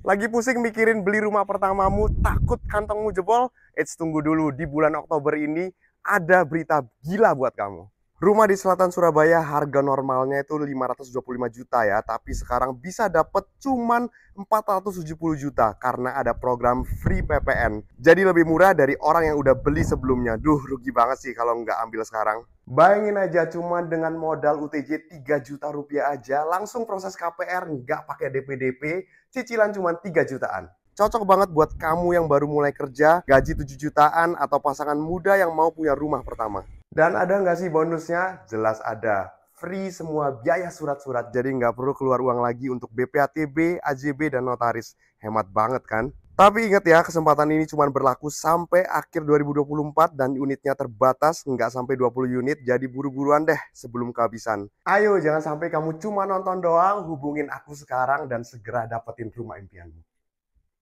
Lagi pusing mikirin beli rumah pertamamu, takut kantongmu jebol? Eits, tunggu dulu. Di bulan Oktober ini ada berita gila buat kamu. Rumah di selatan Surabaya harga normalnya itu 525 juta ya, tapi sekarang bisa dapat cuman 470 juta karena ada program free PPN. Jadi lebih murah dari orang yang udah beli sebelumnya. Duh, rugi banget sih kalau nggak ambil sekarang. Bayangin aja cuma dengan modal UTJ 3 juta rupiah aja, langsung proses KPR nggak pakai DPDP, cicilan cuma 3 jutaan cocok banget buat kamu yang baru mulai kerja, gaji 7 jutaan, atau pasangan muda yang mau punya rumah pertama. Dan ada nggak sih bonusnya? Jelas ada. Free semua biaya surat-surat, jadi nggak perlu keluar uang lagi untuk BPATB, AJB, dan notaris. Hemat banget kan? Tapi ingat ya, kesempatan ini cuma berlaku sampai akhir 2024 dan unitnya terbatas, nggak sampai 20 unit, jadi buru-buruan deh sebelum kehabisan. Ayo, jangan sampai kamu cuma nonton doang, hubungin aku sekarang dan segera dapetin rumah impianmu.